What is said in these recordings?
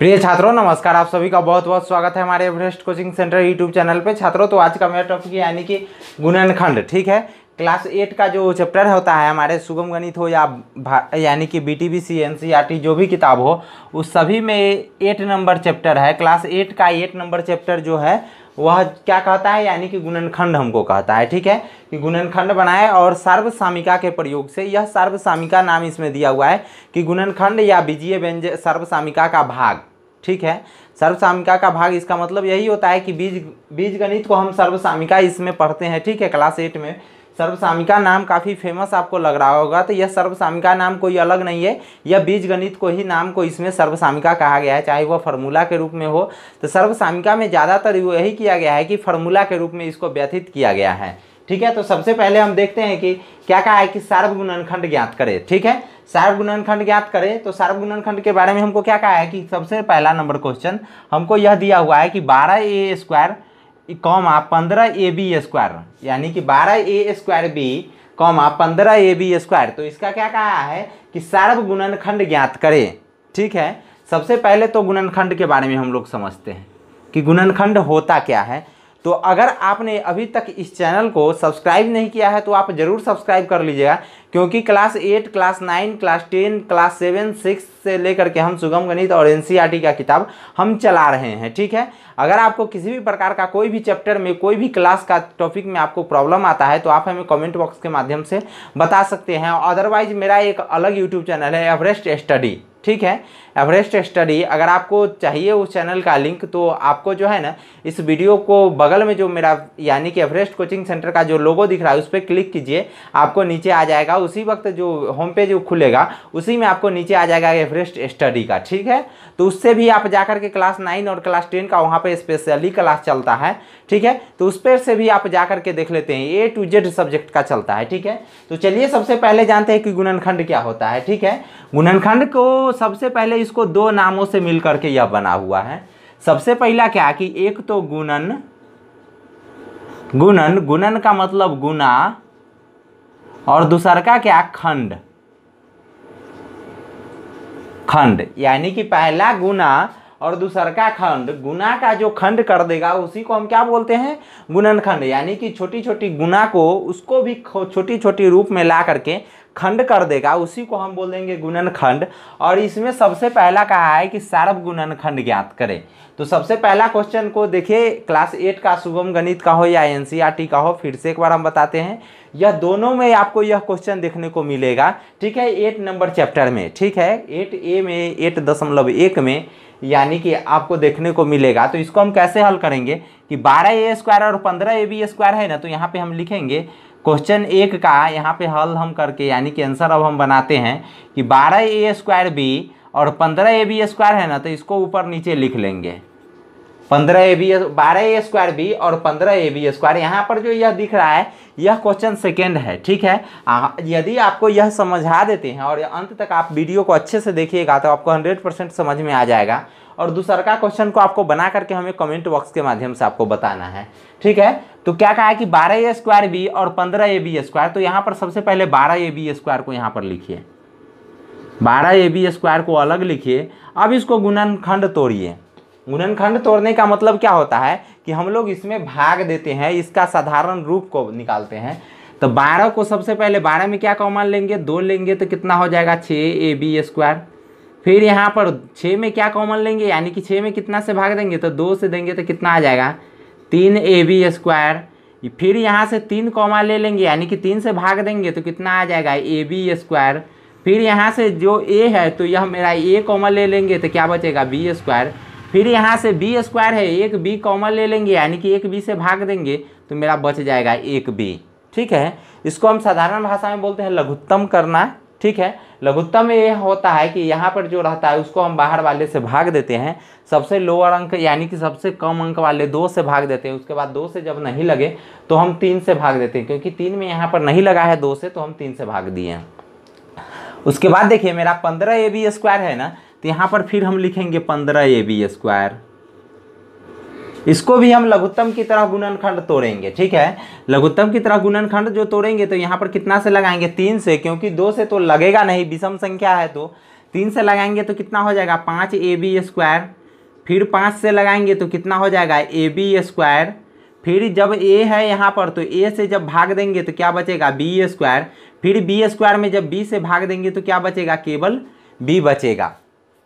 प्रिय छात्रों नमस्कार आप सभी का बहुत बहुत स्वागत है हमारे Everest coaching centre YouTube channel पे छात्रों तो आज का मेरा टॉपिक यानी कि गुणनखंड ठीक है क्लास एट का जो चैप्टर होता है हमारे सुगम गणित हो या यानी कि B T B C N C R T जो भी किताब हो उस सभी में एट नंबर चैप्टर है क्लास एट का एट नंबर चैप्टर जो है वह क्या कहता है यानी कि गुणनखंड हमको कहता है ठीक है कि गुणनखंड बनाए और सार्वसामिका के प्रयोग से यह सार्वसामिका नाम इसमें दिया हुआ है कि गुणनखंड या बीजीय व्यंजन सार्वसामिका का भाग ठीक है सर्वसामिका का भाग इसका मतलब यही होता है कि बीज बीज गणित को हम सर्वसामिका इसमें पढ़ते हैं ठीक है क्लास एट में सर्वसामिका नाम काफ़ी फेमस आपको लग रहा होगा तो यह सर्वसामिका नाम कोई अलग नहीं है यह बीज गणित को ही नाम को इसमें सर्वसामिका कहा गया है चाहे वह फार्मूला के रूप में हो तो सर्वसामिका में ज़्यादातर यही किया गया है कि फार्मूला के रूप में इसको व्यथित किया गया है ठीक है तो सबसे पहले हम देखते हैं कि क्या कहा है कि सार्वगुणनखंड ज्ञात करें ठीक है सार्व गुणनखंड ज्ञात करें तो सार्व गुणनखंड के बारे में हमको क्या कहा है कि सबसे पहला नंबर क्वेश्चन हमको यह दिया हुआ है कि बारह ए स्क्वायर कॉमा पंद्रह ए बी स्क्वायर यानी कि बारह ए स्क्वायर बी कॉमा पंद्रह ए बी स्क्वायर तो इसका क्या कहा है कि सार्व गुणनखंड ज्ञात करें ठीक है सबसे पहले तो गुणनखंड के बारे में हम लोग समझते हैं कि गुणनखंड होता क्या है तो अगर आपने अभी तक इस चैनल को सब्सक्राइब नहीं किया है तो आप ज़रूर सब्सक्राइब कर लीजिएगा क्योंकि class eight class nine class ten class seven six से लेकर के हम सुगम गणित और एन का किताब हम चला रहे हैं ठीक है अगर आपको किसी भी प्रकार का कोई भी चैप्टर में कोई भी क्लास का टॉपिक में आपको प्रॉब्लम आता है तो आप हमें कमेंट बॉक्स के माध्यम से बता सकते हैं अदरवाइज मेरा एक अलग यूट्यूब चैनल है एवरेस्ट स्टडी ठीक है एवरेस्ट स्टडी अगर आपको चाहिए उस चैनल का लिंक तो आपको जो है ना इस वीडियो को बगल में जो मेरा यानी कि एवरेस्ट कोचिंग सेंटर का जो लोगो दिख रहा है उस पर क्लिक कीजिए आपको नीचे आ जाएगा उसी वक्त जो होम पेज खुलेगा उसी में आपको नीचे आ जाएगा एवरेस्ट स्टडी का ठीक है तो उससे भी आप जाकर के क्लास नाइन और क्लास टेन का वहाँ पर स्पेशली क्लास चलता है ठीक है तो उस पर से भी आप जा करके देख लेते हैं ए टू जेड सब्जेक्ट का चलता है ठीक है तो चलिए सबसे पहले जानते हैं कि गुणनखंड क्या होता है ठीक है गुणनखंड को सबसे पहले इस इसको दो नामों से मिल करके यह बना हुआ है सबसे पहला क्या कि एक तो गुणन गुणन गुणन का मतलब गुना और दूसर का क्या खंड खंड यानी कि पहला गुना और दूसर का खंड गुना का जो खंड कर देगा उसी को हम क्या बोलते हैं गुणन खंड यानी कि छोटी छोटी गुना को उसको भी छोटी छोटी रूप में ला करके खंड कर देगा उसी को हम बोल देंगे गुणन खंड और इसमें सबसे पहला कहा है कि सार्व गुणन खंड ज्ञात करें तो सबसे पहला क्वेश्चन को देखिए क्लास एट का शुभम गणित का हो या एन e का हो फिर से एक बार हम बताते हैं यह दोनों में आपको यह क्वेश्चन देखने को मिलेगा ठीक है एट नंबर चैप्टर में ठीक है एट ए में एट दशमलव एक में यानी कि आपको देखने को मिलेगा तो इसको हम कैसे हल करेंगे कि बारह ए स्क्वायर और पंद्रह ए बी स्क्वायर है ना तो यहाँ पे हम लिखेंगे क्वेश्चन एक का यहाँ पे हल हम करके यानी कि आंसर अब हम बनाते हैं कि बारह ए स्क्वायर बी और पंद्रह ए बी स्क्वायर है ना तो इसको ऊपर नीचे लिख लेंगे पंद्रह ए बी बारह ए स्क्वायर बी और पंद्रह ए बी स्क्वायर यहाँ पर जो यह दिख रहा है यह क्वेश्चन सेकेंड है ठीक है यदि आपको यह समझा देते हैं और अंत तक आप वीडियो को अच्छे से देखिएगा तो आपको हंड्रेड परसेंट समझ में आ जाएगा और दूसरा का क्वेश्चन को आपको बना करके हमें कमेंट बॉक्स के माध्यम से आपको बताना है ठीक है तो क्या कहा है कि बारह ए स्क्वायर बी और पंद्रह ए बी स्क्वायर तो यहाँ पर सबसे पहले बारह ए बी स्क्वायर को यहाँ पर लिखिए बारह ए बी स्क्वायर को अलग लिखिए अब इसको गुणनखंड तोड़िए गुणनखंड तोड़ने का मतलब क्या होता है कि हम लोग इसमें भाग देते हैं इसका साधारण रूप को निकालते हैं तो बारह को सबसे पहले बारह में क्या कॉमन लेंगे दो लेंगे तो कितना हो जाएगा छः ए बी स्क्वायर फिर यहाँ पर छः में क्या कॉमन लेंगे यानी कि छः में कितना से भाग देंगे तो दो से देंगे तो कितना आ जाएगा तीन ए बी स्क्वायर फिर यहाँ से तीन कॉमा ले लेंगे यानी कि तीन से भाग देंगे तो कितना आ जाएगा ए बी स्क्वायर फिर यहाँ से जो ए है तो यह मेरा ए कॉमन ले लेंगे तो क्या बचेगा बी स्क्वायर फिर यहाँ से बी स्क्वायर है एक बी कॉमन ले लेंगे यानी कि एक बी से भाग देंगे तो मेरा बच जाएगा एक बी ठीक है इसको हम साधारण भाषा में बोलते हैं लघुत्तम करना ठीक है लघुत्तम में यह होता है कि यहाँ पर जो रहता है उसको हम बाहर वाले से भाग देते हैं सबसे लोअर अंक यानी कि सबसे कम अंक वाले दो से भाग देते हैं उसके बाद दो से जब नहीं लगे तो हम तीन से भाग देते हैं क्योंकि तीन में यहाँ पर नहीं लगा है दो से तो हम तीन से भाग दिए हैं उसके बाद देखिए मेरा पंद्रह ए बी स्क्वायर है ना तो यहाँ पर फिर हम लिखेंगे पंद्रह ए बी स्क्वायर इसको भी हम लघुत्तम की तरह गुणनखंड तोड़ेंगे ठीक है लघुत्तम की तरह गुणनखंड जो तोड़ेंगे तो यहाँ पर कितना से लगाएंगे तीन से क्योंकि दो से तो लगेगा नहीं विषम संख्या है तो तीन से लगाएंगे तो कितना हो जाएगा पाँच ए बी स्क्वायर फिर पाँच से लगाएंगे तो कितना हो जाएगा ए बी स्क्वायर फिर जब ए है यहाँ पर तो ए से जब भाग देंगे तो क्या बचेगा बी स्क्वायर फिर बी स्क्वायर में जब बी से भाग देंगे तो क्या बचेगा केवल बी बचेगा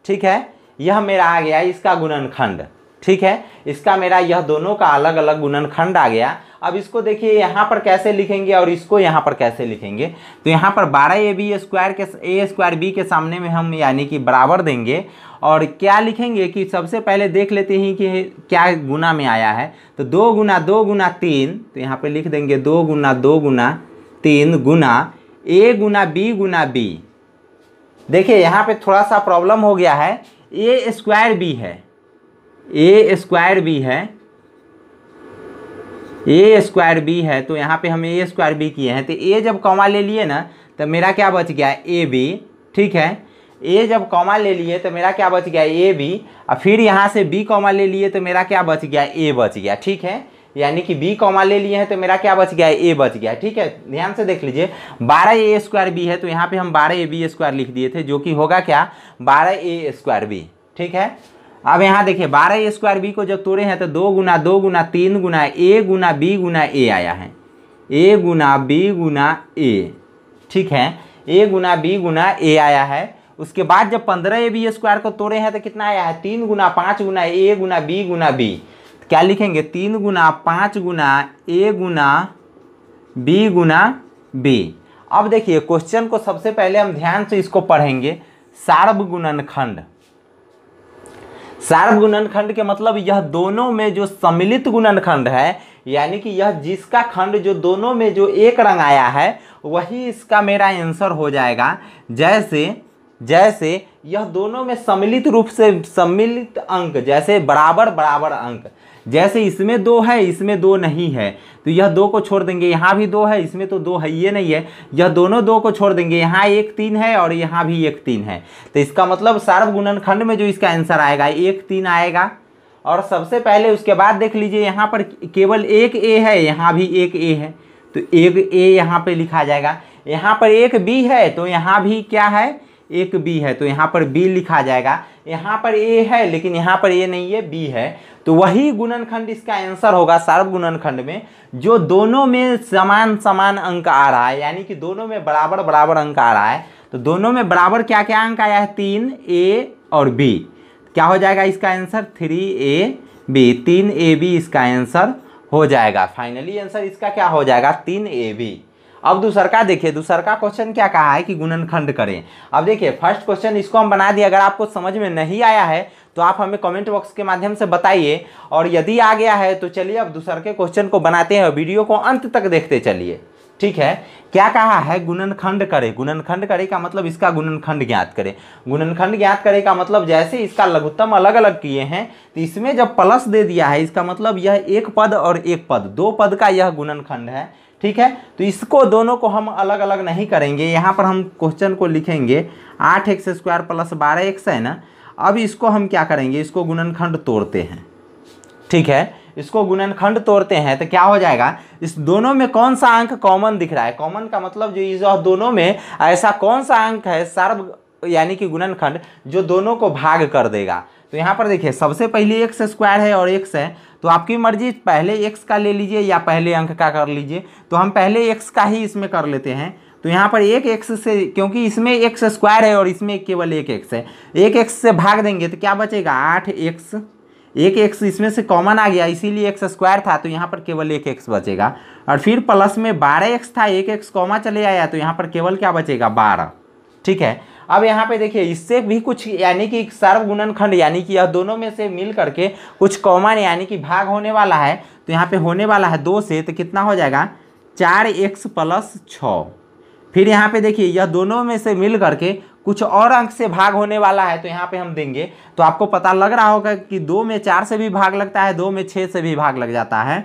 ठीक है यह मेरा आ गया इसका गुणनखंड ठीक है इसका मेरा यह दोनों का अलग अलग गुणनखंड आ गया अब इसको देखिए यहाँ पर कैसे लिखेंगे और इसको यहाँ पर कैसे लिखेंगे तो यहाँ पर बारह ए बी स्क्वायर के ए स्क्वायर बी के सामने में हम यानी कि बराबर देंगे और क्या लिखेंगे कि सबसे पहले देख लेते हैं कि क्या गुना में आया है तो दो गुना दो गुना तीन तो यहाँ पर लिख देंगे दो गुना दो गुना तीन गुना ए गुना बी गुना बी देखिए यहाँ पर थोड़ा सा प्रॉब्लम हो गया है ए स्क्वायर बी है ए स्क्वायर बी है ए स्क्वायर बी है तो यहाँ पे हम ए स्क्वायर बी किए हैं तो ए जब कॉमा ले लिए ना तो मेरा क्या बच गया ए बी ठीक है ए जब कॉमा ले लिए तो मेरा क्या बच गया ए बी और फिर यहाँ से बी कॉमा ले लिए तो मेरा क्या बच गया ए बच गया ठीक है यानी कि बी कॉमा ले लिए हैं तो मेरा क्या बच गया ए बच गया ठीक है ध्यान से देख लीजिए बारह ए स्क्वायर बी है तो यहाँ पे हम बारह ए बी स्क्वायर लिख दिए थे जो कि होगा क्या बारह ए स्क्वायर बी ठीक है अब यहाँ देखिए बारह स्क्वायर बी को जब तोड़े हैं तो दो गुना दो गुना तीन गुना ए गुना बी गुना ए आया है ए गुना बी गुना ए ठीक है ए गुना बी गुना ए आया है उसके बाद जब पंद्रह ए बी स्क्वायर को तोड़े हैं तो कितना आया है तीन गुना पाँच गुना ए गुना बी गुना बी तो क्या लिखेंगे तीन गुना पाँच गुना ए गुना बी गुना बी अब देखिए क्वेश्चन को सबसे पहले हम ध्यान से इसको पढ़ेंगे सार्वगुणनखंड खंड सार्व गुणनखंड के मतलब यह दोनों में जो सम्मिलित गुणनखंड है यानी कि यह जिसका खंड जो दोनों में जो एक रंग आया है वही इसका मेरा आंसर हो जाएगा जैसे जैसे यह दोनों में सम्मिलित रूप से सम्मिलित अंक जैसे बराबर बराबर अंक जैसे इसमें दो है इसमें दो नहीं है तो यह दो को छोड़ देंगे यहाँ भी दो है इसमें तो दो है ये नहीं है यह दोनों दो को छोड़ देंगे यहाँ एक तीन है और यहाँ भी एक तीन है तो इसका मतलब सार्वगुणन खंड में जो इसका आंसर आएगा एक तीन आएगा और सबसे पहले उसके बाद देख लीजिए यहाँ पर केवल एक ए है यहाँ भी एक ए है तो एक ए यहाँ पर लिखा जाएगा यहाँ पर एक बी है तो यहाँ भी क्या है एक बी है तो यहाँ पर बी लिखा जाएगा यहाँ पर ए है लेकिन यहाँ पर ए नहीं है बी है तो वही गुणनखंड इसका आंसर होगा सर्व गुणनखंड में जो दोनों में समान समान अंक आ रहा है यानी कि दोनों में बराबर बराबर अंक आ रहा है तो दोनों में बराबर क्या क्या अंक आया है तीन ए और बी क्या हो जाएगा इसका आंसर थ्री ए बी तीन ए बी इसका आंसर हो जाएगा फाइनली आंसर इसका क्या हो जाएगा तीन ए बी अब दूसर का देखिए दूसर का क्वेश्चन क्या कहा है कि गुणनखंड करें अब देखिए फर्स्ट क्वेश्चन इसको हम बना दिए अगर आपको समझ में नहीं आया है तो आप हमें कमेंट बॉक्स के माध्यम से बताइए और यदि आ गया है तो चलिए अब दूसर के क्वेश्चन को बनाते हैं वीडियो को अंत तक देखते चलिए ठीक है क्या कहा है गुणनखंड करे गुणनखंड करे का मतलब इसका गुणनखंड ज्ञात करे गुणनखंड ज्ञात करे का मतलब जैसे इसका लघुत्तम अलग अलग किए हैं तो इसमें जब प्लस दे दिया है इसका मतलब यह एक पद और एक पद दो पद का यह गुणनखंड है ठीक है तो इसको दोनों को हम अलग अलग नहीं करेंगे यहाँ पर हम क्वेश्चन को लिखेंगे आठ एक्स स्क्वायर प्लस बारह एक्स है ना अब इसको हम क्या करेंगे इसको गुणनखंड तोड़ते हैं ठीक है इसको गुणनखंड तोड़ते हैं तो क्या हो जाएगा इस दोनों में कौन सा अंक कॉमन दिख रहा है कॉमन का मतलब जो इस दोनों में ऐसा कौन सा अंक है सर्व यानी कि गुणनखंड जो दोनों को भाग कर देगा तो यहाँ पर देखिए सबसे पहले एक्स स्क्वायर है और एक्स है तो आपकी मर्जी पहले एक्स का ले लीजिए या पहले अंक का कर लीजिए तो हम पहले एक्स का ही इसमें कर लेते हैं तो यहाँ पर एक एक्स से क्योंकि इसमें एक्स स्क्वायर है और इसमें केवल एक एक्स है एक एक्स से भाग देंगे तो क्या बचेगा आठ एक्स एक एक्स इसमें से कॉमन आ गया इसीलिए एक्स स्क्वायर था तो यहाँ पर केवल एक एक्स बचेगा और फिर प्लस में बारह एक्स था एक एक्स कॉमा चले आया तो यहाँ पर केवल क्या बचेगा बारह ठीक है अब यहाँ पे देखिए इससे भी कुछ यानी कि सर्वगुणन खंड यानी कि यह दोनों में से मिल करके कुछ कॉमन यानी कि भाग होने वाला है तो यहाँ पे होने वाला है दो से तो कितना हो जाएगा चार एक्स प्लस छ फिर यहाँ पे देखिए यह दोनों में से मिल करके कुछ और अंक से भाग होने वाला है तो यहाँ पे हम देंगे तो आपको पता लग रहा होगा कि दो में चार से भी भाग लगता है दो में छः से भी भाग लग जाता है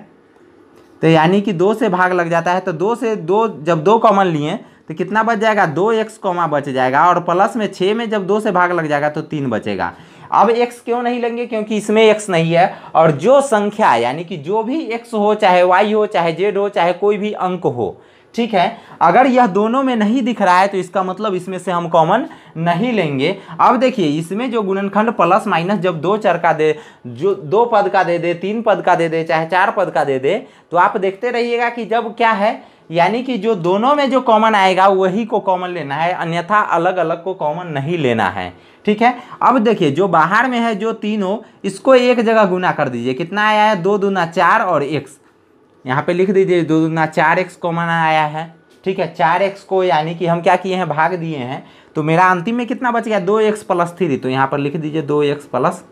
तो यानी कि दो से भाग लग जाता है तो दो से दो जब दो कॉमन लिए तो कितना बच जाएगा दो एक्स कॉमा बच जाएगा और प्लस में छः में जब दो से भाग लग जाएगा तो तीन बचेगा अब x क्यों नहीं लेंगे क्योंकि इसमें x नहीं है और जो संख्या यानी कि जो भी x हो चाहे y हो चाहे z हो चाहे कोई भी अंक हो ठीक है अगर यह दोनों में नहीं दिख रहा है तो इसका मतलब इसमें से हम कॉमन नहीं लेंगे अब देखिए इसमें जो गुणनखंड प्लस माइनस जब दो चर का दे जो दो पद का दे दे तीन पद का दे दे चाहे चार पद का दे दे तो आप देखते रहिएगा कि जब क्या है यानी कि जो दोनों में जो कॉमन आएगा वही को कॉमन लेना है अन्यथा अलग अलग को कॉमन नहीं लेना है ठीक है अब देखिए जो बाहर में है जो तीनों इसको एक जगह गुना कर दीजिए कितना आया है दो दूना चार और एक्स यहाँ पे लिख दीजिए दो दूना चार एक्स कॉमन आया है ठीक है चार एक्स को यानी कि हम क्या किए हैं भाग दिए हैं तो मेरा अंतिम में कितना बच गया दो एक्स प्लस थ्री तो यहाँ पर लिख दीजिए दो एक्स प्लस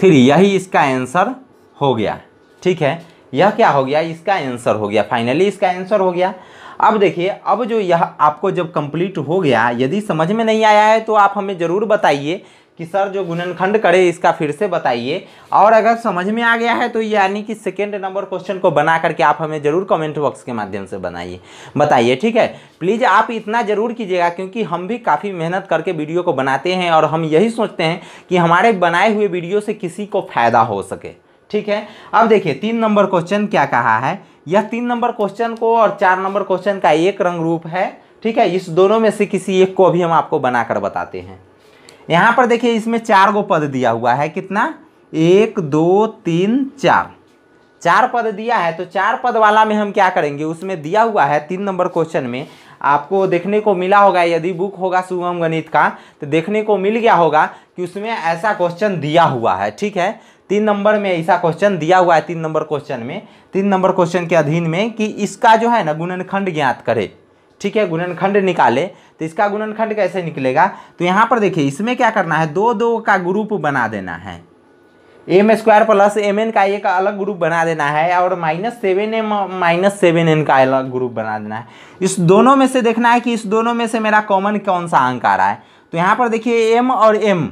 थ्री यही इसका आंसर हो गया ठीक है यह क्या हो गया इसका आंसर हो गया फाइनली इसका आंसर हो गया अब देखिए अब जो यह आपको जब कंप्लीट हो गया यदि समझ में नहीं आया है तो आप हमें ज़रूर बताइए कि सर जो गुणनखंड करे इसका फिर से बताइए और अगर समझ में आ गया है तो यानी कि सेकेंड नंबर क्वेश्चन को बना करके आप हमें ज़रूर कमेंट बॉक्स के माध्यम से बनाइए बताइए ठीक है प्लीज़ आप इतना ज़रूर कीजिएगा क्योंकि हम भी काफ़ी मेहनत करके वीडियो को बनाते हैं और हम यही सोचते हैं कि हमारे बनाए हुए वीडियो से किसी को फ़ायदा हो सके ठीक है अब देखिए तीन नंबर क्वेश्चन क्या कहा है यह तीन नंबर क्वेश्चन को और चार नंबर क्वेश्चन का एक रंग रूप है ठीक है इस दोनों में से किसी एक को अभी हम आपको बनाकर बताते हैं यहाँ पर देखिए इसमें चार गो पद दिया हुआ है कितना एक दो तीन चार चार पद दिया है तो चार पद वाला में हम क्या करेंगे उसमें दिया हुआ है तीन नंबर क्वेश्चन में आपको देखने को मिला होगा यदि बुक होगा सुगम गणित का तो देखने को मिल गया होगा कि उसमें ऐसा क्वेश्चन दिया हुआ है ठीक है तीन नंबर में ऐसा क्वेश्चन दिया हुआ है तीन नंबर क्वेश्चन में तीन नंबर क्वेश्चन के अधीन में कि इसका जो है ना गुणनखंड ज्ञात करे ठीक है गुणनखंड निकाले तो इसका गुणनखंड कैसे निकलेगा तो यहाँ पर देखिए इसमें क्या करना है दो दो का ग्रुप बना देना है m square plus m n का एक अलग ग्रुप बना देना है और minus seven m minus seven n का अलग ग्रुप बना देना है इस दोनों में से देखना है कि इस दोनों में से मेरा कॉमन कौन सा अंक आ रहा है तो यहाँ पर देखिए एम और m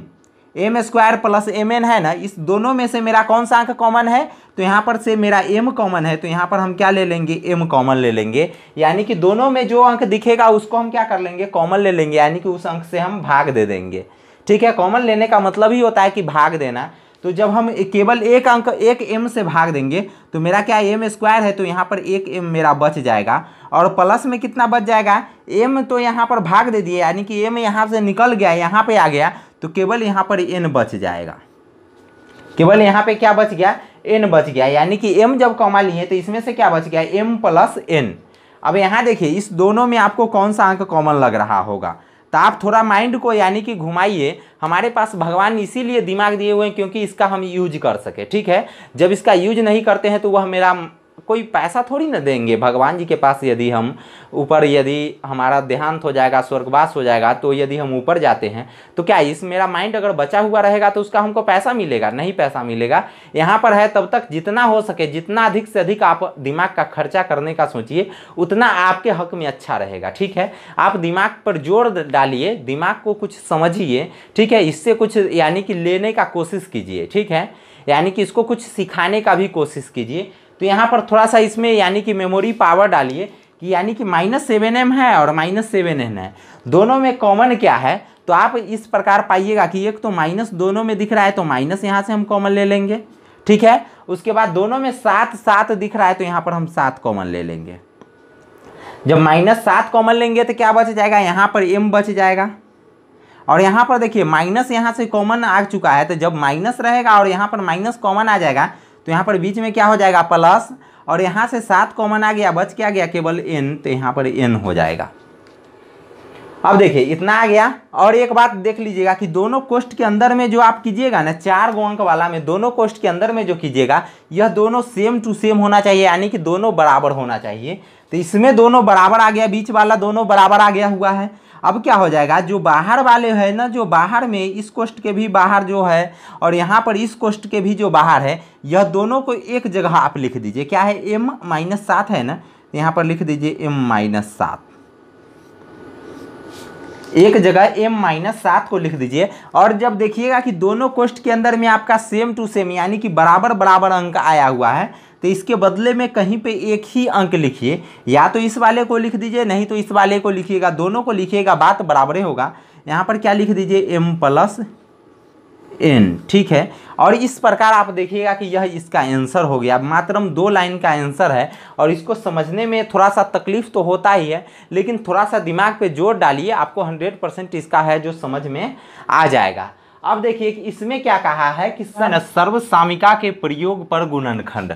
m square plus m n है ना इस दोनों में से मेरा कौन सा अंक कॉमन है तो यहाँ पर से मेरा एम कॉमन है तो यहाँ पर हम क्या ले लेंगे एम कॉमन ले लेंगे यानी कि दोनों में जो अंक दिखेगा उसको हम क्या कर लेंगे कॉमन ले लेंगे यानी कि उस अंक से हम भाग दे देंगे ठीक है कॉमन लेने का मतलब ही होता है कि भाग देना तो जब हम केवल एक अंक एक एम से भाग देंगे तो मेरा क्या एम स्क्वायर है तो यहाँ पर एक एम मेरा बच जाएगा और प्लस में कितना बच जाएगा एम तो यहाँ पर भाग दे दिए यानी कि एम यहाँ से निकल गया यहाँ पे आ गया तो केवल यहाँ पर एन बच जाएगा केवल यहाँ पे क्या बच गया एन बच गया यानी कि एम जब कमा लिए तो इसमें से क्या बच गया एम प्लस एन अब यहाँ देखिए इस दोनों में आपको कौन सा अंक कॉमन लग रहा होगा तो आप थोड़ा माइंड को यानी कि घुमाइए हमारे पास भगवान इसीलिए दिमाग दिए हुए हैं क्योंकि इसका हम यूज कर सके ठीक है जब इसका यूज नहीं करते हैं तो वह मेरा कोई पैसा थोड़ी ना देंगे भगवान जी के पास यदि हम ऊपर यदि हमारा देहांत हो जाएगा स्वर्गवास हो जाएगा तो यदि हम ऊपर जाते हैं तो क्या इस मेरा माइंड अगर बचा हुआ रहेगा तो उसका हमको पैसा मिलेगा नहीं पैसा मिलेगा यहाँ पर है तब तक जितना हो सके जितना अधिक से अधिक आप दिमाग का खर्चा करने का सोचिए उतना आपके हक में अच्छा रहेगा ठीक है आप दिमाग पर जोर डालिए दिमाग को कुछ समझिए ठीक है इससे कुछ यानी कि लेने का कोशिश कीजिए ठीक है यानी कि इसको कुछ सिखाने का भी कोशिश कीजिए तो यहाँ पर थोड़ा सा इसमें यानी कि मेमोरी पावर डालिए कि यानी कि माइनस सेवन एम है और माइनस सेवन एन है दोनों में कॉमन क्या है तो आप इस प्रकार पाइएगा कि एक तो माइनस दोनों में दिख रहा है तो माइनस यहाँ से हम कॉमन ले लेंगे ठीक है उसके बाद दोनों में सात सात दिख रहा है तो यहाँ पर हम सात कॉमन ले लेंगे जब माइनस सात कॉमन लेंगे तो क्या बच जाएगा यहाँ पर एम बच जाएगा और यहाँ पर देखिए माइनस यहाँ से कॉमन आ चुका है तो जब माइनस रहेगा और यहाँ पर माइनस कॉमन आ जाएगा तो यहाँ पर बीच में क्या हो जाएगा प्लस और यहाँ से सात कॉमन आ गया बच क्या गया केवल एन तो यहाँ पर एन हो जाएगा अब देखिए इतना आ गया और एक बात देख लीजिएगा कि दोनों कोष्ट के अंदर में जो आप कीजिएगा ना चार अंक वाला में दोनों कोष्ट के अंदर में जो कीजिएगा यह दोनों सेम टू सेम होना चाहिए यानी कि दोनों बराबर होना चाहिए तो इसमें दोनों बराबर आ गया बीच वाला दोनों बराबर आ गया हुआ है अब क्या हो जाएगा जो बाहर वाले है ना जो बाहर में इस कोष्ट के भी बाहर जो है और यहाँ पर इस कोष्ट के भी जो बाहर है यह दोनों को एक जगह आप लिख दीजिए क्या है एम माइनस सात है ना यहाँ पर लिख दीजिए एम माइनस सात एक जगह m माइनस सात को लिख दीजिए और जब देखिएगा कि दोनों कोष्ट के अंदर में आपका सेम टू सेम यानी कि बराबर बराबर अंक आया हुआ है तो इसके बदले में कहीं पे एक ही अंक लिखिए या तो इस वाले को लिख दीजिए नहीं तो इस वाले को लिखिएगा दोनों को लिखिएगा बात बराबर होगा यहाँ पर क्या लिख दीजिए एम प्लस एन ठीक है और इस प्रकार आप देखिएगा कि यह इसका आंसर हो गया मात्र दो लाइन का आंसर है और इसको समझने में थोड़ा सा तकलीफ तो होता ही है लेकिन थोड़ा सा दिमाग पे जोर डालिए आपको हंड्रेड परसेंट इसका है जो समझ में आ जाएगा अब देखिए इसमें क्या कहा है कि सर्वसामिका के प्रयोग पर गुणनखंड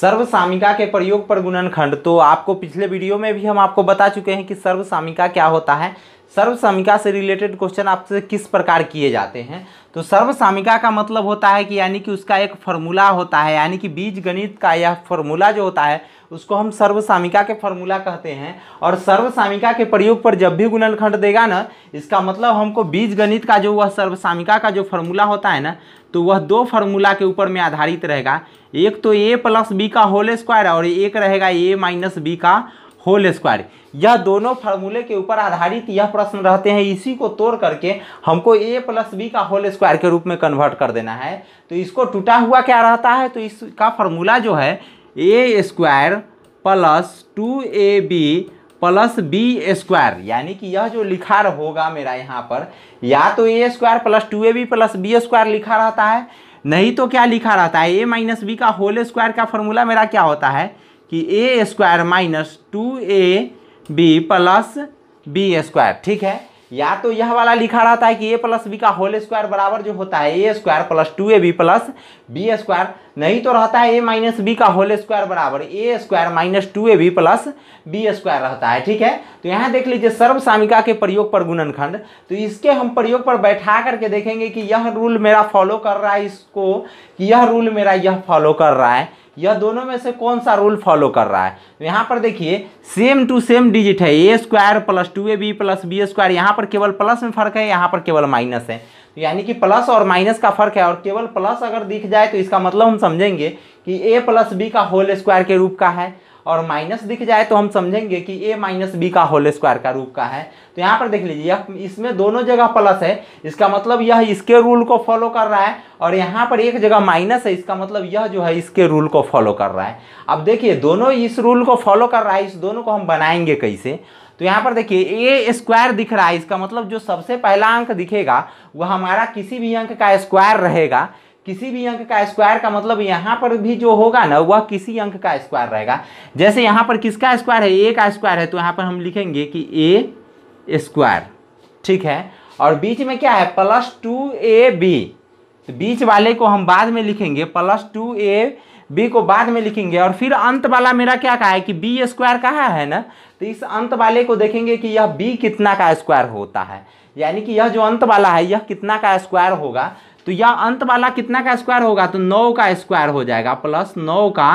सर्वसामिका के प्रयोग पर गुणनखंड तो आपको पिछले वीडियो में भी हम आपको बता चुके हैं कि सर्वसामिका क्या होता है सर्वसामिका से रिलेटेड क्वेश्चन आपसे किस प्रकार किए जाते हैं तो सर्वसामिका का मतलब होता है कि यानी कि उसका एक फॉर्मूला होता है यानी कि बीज गणित का यह फॉर्मूला जो होता है उसको हम सर्वसामिका के फॉर्मूला कहते हैं और सर्वसामिका के प्रयोग पर जब भी गुणनखंड देगा ना इसका मतलब हमको बीज गणित का जो वह सर्वसामिका का जो फॉर्मूला होता है ना तो वह दो फॉर्मूला के ऊपर में आधारित रहेगा एक तो ए प्लस बी का होल स्क्वायर और एक रहेगा ए माइनस बी का होल स्क्वायर यह दोनों फार्मूले के ऊपर आधारित यह प्रश्न रहते हैं इसी को तोड़ करके हमको ए प्लस बी का होल स्क्वायर के रूप में कन्वर्ट कर देना है तो इसको टूटा हुआ क्या रहता है तो इसका फार्मूला जो है a square plus two a b plus b square यानी कि यह जो लिखा होगा मेरा यहाँ पर या तो a square plus two a b plus b square लिखा रहता है नहीं तो क्या लिखा रहता है ए माइनस बी का होल स्क्वायर का फॉर्मूला मेरा क्या होता है कि a square minus two a b plus b square ठीक है या तो यह वाला लिखा रहता है कि ए प्लस बी का होल स्क्वायर बराबर जो होता है a square plus two a b plus b square नहीं तो रहता है ए माइनस बी का होल स्क्वायर बराबर a square minus two a b plus b square रहता है ठीक है तो यहाँ देख लीजिए सर्वसामिका के प्रयोग पर गुणनखंड तो इसके हम प्रयोग पर बैठा करके देखेंगे कि यह रूल मेरा फॉलो कर रहा है इसको कि यह रूल मेरा यह फॉलो कर रहा है यह दोनों में से कौन सा रूल फॉलो कर रहा है तो यहाँ पर देखिए सेम टू सेम डिजिट है a square plus two a b plus b square यहाँ पर केवल प्लस में फर्क है यहाँ पर केवल माइनस है तो यानी कि प्लस और माइनस का फर्क है और केवल प्लस अगर दिख जाए तो इसका मतलब हम समझेंगे कि ए प्लस बी का होल स्क्वायर के रूप का है और माइनस दिख जाए तो हम समझेंगे कि ए माइनस बी का होल स्क्वायर का रूप का है तो यहाँ पर देख लीजिए इसमें दोनों जगह प्लस है इसका मतलब यह इसके रूल को फॉलो कर रहा है और यहाँ पर एक जगह माइनस है इसका मतलब यह जो है इसके रूल को फॉलो कर रहा है अब देखिए दोनों इस रूल को फॉलो कर रहा है इस दोनों को हम बनाएंगे कैसे तो यहाँ पर देखिए ए स्क्वायर दिख रहा है इसका मतलब जो सबसे पहला अंक दिखेगा वह हमारा किसी भी अंक का स्क्वायर रहेगा किसी भी अंक का स्क्वायर का मतलब यहाँ पर भी जो होगा ना वह किसी अंक का स्क्वायर रहेगा जैसे यहाँ पर किसका स्क्वायर है ए का स्क्वायर है तो यहाँ पर हम लिखेंगे कि ए स्क्वायर ठीक है और बीच में क्या है प्लस टू ए बी तो बीच वाले को हम बाद में लिखेंगे प्लस टू ए बी को बाद में लिखेंगे और फिर अंत वाला मेरा क्या कहा है कि बी स्क्वायर कहा है ना तो इस अंत वाले को देखेंगे कि यह बी कितना का स्क्वायर होता है यानी कि यह जो अंत वाला है यह कितना का स्क्वायर होगा तो यह अंत वाला कितना का स्क्वायर होगा तो नौ का स्क्वायर हो जाएगा प्लस नौ का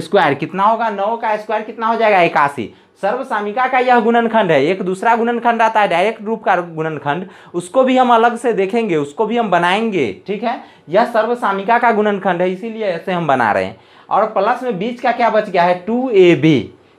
स्क्वायर कितना होगा नौ का स्क्वायर कितना हो जाएगा इक्यासी सर्वसामिका का यह गुणनखंड है एक दूसरा गुणनखंड आता है डायरेक्ट रूप का गुणनखंड उसको भी हम अलग से देखेंगे उसको भी हम बनाएंगे ठीक है यह सर्वसामिका का गुणनखंड है इसीलिए ऐसे हम बना रहे हैं और प्लस में बीच का क्या बच गया है टू ए बी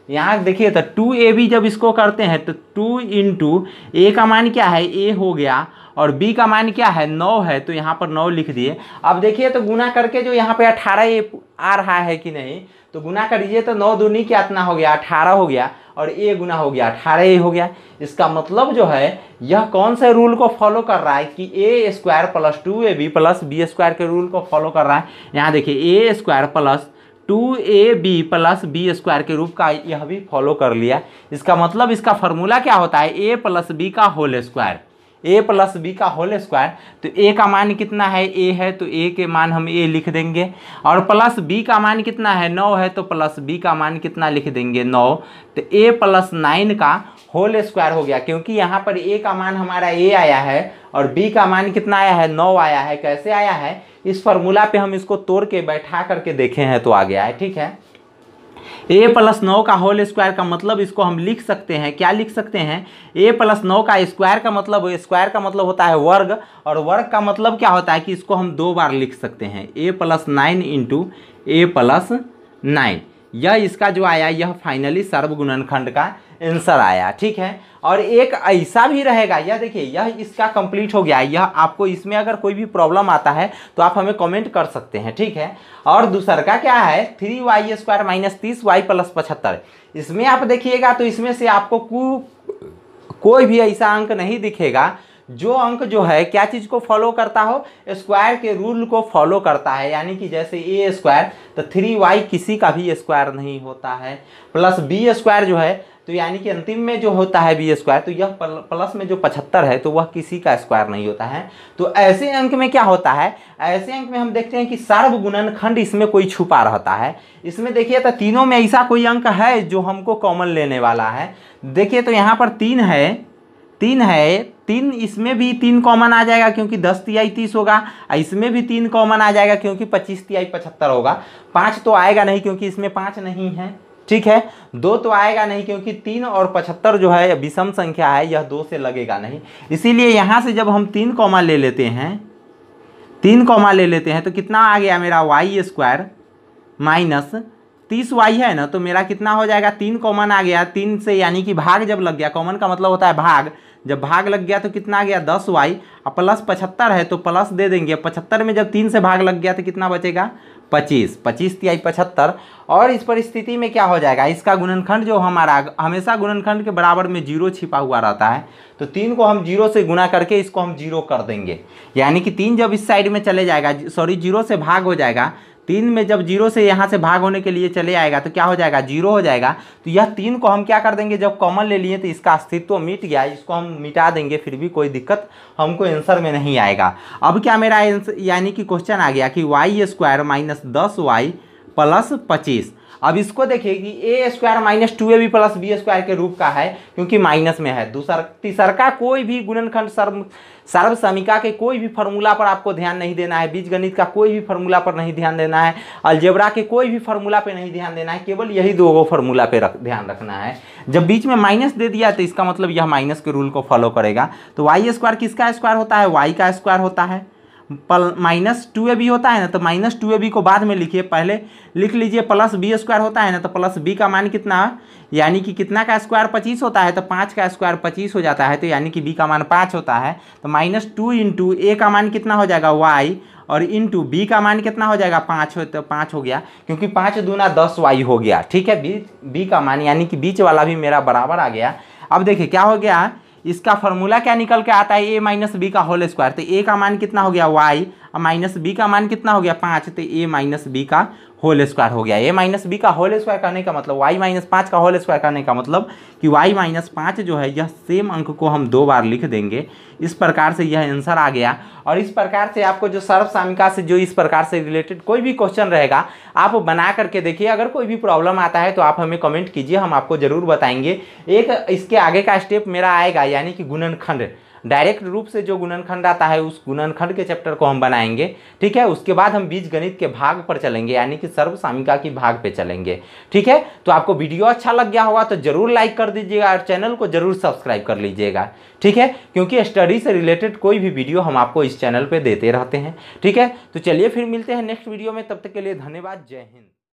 यहाँ देखिए तो टू ए बी जब इसको करते हैं तो टू इंटू ए का मान क्या है ए हो गया और बी का मान क्या है नौ है तो यहाँ पर नौ लिख दिए अब देखिए तो गुना करके जो यहाँ पे अठारह ये आ रहा है कि नहीं तो गुना कर दीजिए तो नौ दूनी क्या इतना हो गया अठारह हो गया और ए गुना हो गया अठारह ए हो गया इसका मतलब जो है यह कौन से रूल को फॉलो कर रहा है कि a square plus two a b plus b square के रूल को फॉलो कर रहा है यहाँ देखिए a square plus two a b plus b square के रूप का यह भी फॉलो कर लिया इसका मतलब इसका फॉर्मूला क्या होता है ए प्लस बी का whole square a plus b का होल स्क्वायर तो ए का मान कितना है ए है तो ए के मान हम ए लिख देंगे और प्लस बी का मान कितना है नौ है तो प्लस बी का मान कितना लिख देंगे नौ तो ए प्लस नाइन का होल स्क्वायर हो गया क्योंकि यहाँ पर ए का मान हमारा ए आया है और बी का मान कितना आया है नौ आया है कैसे आया है इस फॉर्मूला पर हम इसको तोड़ के बैठा करके देखे हैं तो आ गया है ठीक है ए प्लस नौ का होल स्क्वायर का मतलब इसको हम लिख सकते हैं क्या लिख सकते हैं ए प्लस नौ का स्क्वायर का मतलब स्क्वायर का मतलब होता है वर्ग और वर्ग का मतलब क्या होता है कि इसको हम दो बार लिख सकते हैं a plus nine into a plus nine यह इसका जो आया यह फाइनली सर्वगुणनखंड का आंसर आया ठीक है और एक ऐसा भी रहेगा यह देखिए यह इसका कंप्लीट हो गया यह आपको इसमें अगर कोई भी प्रॉब्लम आता है तो आप हमें कमेंट कर सकते हैं ठीक है और दूसर का क्या है थ्री वाई स्क्वायर माइनस तीस वाई प्लस पचहत्तर इसमें आप देखिएगा तो इसमें से आपको कोई भी ऐसा अंक नहीं दिखेगा जो अंक जो है क्या चीज़ को फॉलो करता हो स्क्वायर के रूल को फॉलो करता है यानी कि जैसे ए स्क्वायर तो थ्री वाई किसी का भी स्क्वायर नहीं होता है प्लस बी स्क्वायर जो है तो यानी कि अंतिम में जो होता है बी स्क्वायर तो यह प्लस में जो पचहत्तर है तो वह किसी का स्क्वायर नहीं होता है तो ऐसे अंक में क्या होता है ऐसे अंक में हम देखते हैं कि सर्वगुणन खंड इसमें कोई छुपा रहता है इसमें देखिए तो तीनों में ऐसा कोई अंक है जो हमको कॉमन लेने वाला है देखिए तो यहाँ पर तीन है तीन है तीन इसमें भी तीन कॉमन आ जाएगा क्योंकि दस तिहाई तीस होगा इसमें भी तीन कॉमन आ जाएगा क्योंकि पच्चीस तिहाई पचहत्तर होगा पाँच तो आएगा नहीं क्योंकि इसमें पाँच नहीं है ठीक है दो तो आएगा नहीं क्योंकि तीन और पचहत्तर जो है विषम संख्या है यह दो से लगेगा नहीं इसीलिए यहाँ से जब हम तीन कॉमा ले लेते हैं तीन कॉमा ले लेते हैं तो कितना आ गया मेरा वाई स्क्वायर माइनस तीस वाई है ना तो मेरा कितना हो जाएगा तीन कॉमन आ गया तीन से यानी कि भाग जब लग गया कॉमन का मतलब होता है भाग जब भाग लग गया तो कितना आ गया दस वाई और प्लस पचहत्तर है तो प्लस दे देंगे पचहत्तर में जब तीन से भाग लग गया तो कितना बचेगा पच्चीस पच्चीस तिहाई पचहत्तर और इस परिस्थिति में क्या हो जाएगा इसका गुणनखंड जो हमारा हमेशा गुणनखंड के बराबर में जीरो छिपा हुआ रहता है तो तीन को हम जीरो से गुना करके इसको हम जीरो कर देंगे यानी कि तीन जब इस साइड में चले जाएगा सॉरी जीरो से भाग हो जाएगा तीन में जब जीरो से यहाँ से भाग होने के लिए चले आएगा तो क्या हो जाएगा जीरो हो जाएगा तो यह तीन को हम क्या कर देंगे जब कॉमन ले लिए तो इसका अस्तित्व मिट गया इसको हम मिटा देंगे फिर भी कोई दिक्कत हमको आंसर में नहीं आएगा अब क्या मेरा यानी कि क्वेश्चन आ गया कि वाई स्क्वायर माइनस दस वाई प्लस पच्चीस अब इसको देखिए कि a square minus two a b plus b square के रूप का है क्योंकि माइनस में है दूसर तीसर का कोई भी गुणनखंड सर्व सर्व के कोई भी फॉर्मूला पर आपको ध्यान नहीं देना है बीज गणित का कोई भी फॉर्मूला पर नहीं ध्यान देना है अलजेबरा के कोई भी फॉर्मूला पर नहीं ध्यान देना है केवल यही दो फॉर्मूला पर रख ध्यान रखना है जब बीच में माइनस दे दिया तो इसका मतलब यह माइनस के रूल को फॉलो करेगा तो वाई स्क्वायर किसका स्क्वायर होता है वाई का स्क्वायर होता है पल माइनस टू ए बी होता है ना तो माइनस टू ए बी को बाद में लिखिए पहले लिख लीजिए प्लस बी स्क्वायर होता है ना तो प्लस बी का मान कितना है यानी कि कितना का स्क्वायर पच्चीस होता है तो पाँच का स्क्वायर पच्चीस हो जाता है तो यानी कि बी का मान पाँच होता है तो माइनस टू इंटू ए का मान कितना हो जाएगा वाई और इंटू बी का मान कितना हो जाएगा पाँच हो तो पाँच हो गया क्योंकि पाँच दूना दस वाई हो गया ठीक है बी बी का मान यानी कि बीच वाला भी मेरा बराबर आ गया अब देखिए क्या हो गया इसका फॉर्मूला क्या निकल के आता है ए माइनस बी का होल स्क्वायर तो ए का मान कितना हो गया वाई और माइनस बी का मान कितना हो गया पाँच तो ए माइनस बी का होल स्क्वायर हो गया ए माइनस बी का होल स्क्वायर करने का मतलब वाई माइनस पाँच का होल स्क्वायर करने का मतलब कि वाई माइनस पाँच जो है यह सेम अंक को हम दो बार लिख देंगे इस प्रकार से यह आंसर आ गया और इस प्रकार से आपको जो सर्व सामिका से जो इस प्रकार से रिलेटेड कोई भी क्वेश्चन रहेगा आप बना करके देखिए अगर कोई भी प्रॉब्लम आता है तो आप हमें कमेंट कीजिए हम आपको ज़रूर बताएंगे एक इसके आगे का स्टेप मेरा आएगा यानी कि गुणनखंड डायरेक्ट रूप से जो गुणनखंड आता है उस गुणनखंड के चैप्टर को हम बनाएंगे ठीक है उसके बाद हम बीज गणित के भाग पर चलेंगे यानी कि सर्वसामिका की भाग पे चलेंगे ठीक है तो आपको वीडियो अच्छा लग गया होगा तो जरूर लाइक कर दीजिएगा और चैनल को जरूर सब्सक्राइब कर लीजिएगा ठीक है क्योंकि स्टडी से रिलेटेड कोई भी वीडियो हम आपको इस चैनल पर देते रहते हैं ठीक है तो चलिए फिर मिलते हैं नेक्स्ट वीडियो में तब तक के लिए धन्यवाद जय हिंद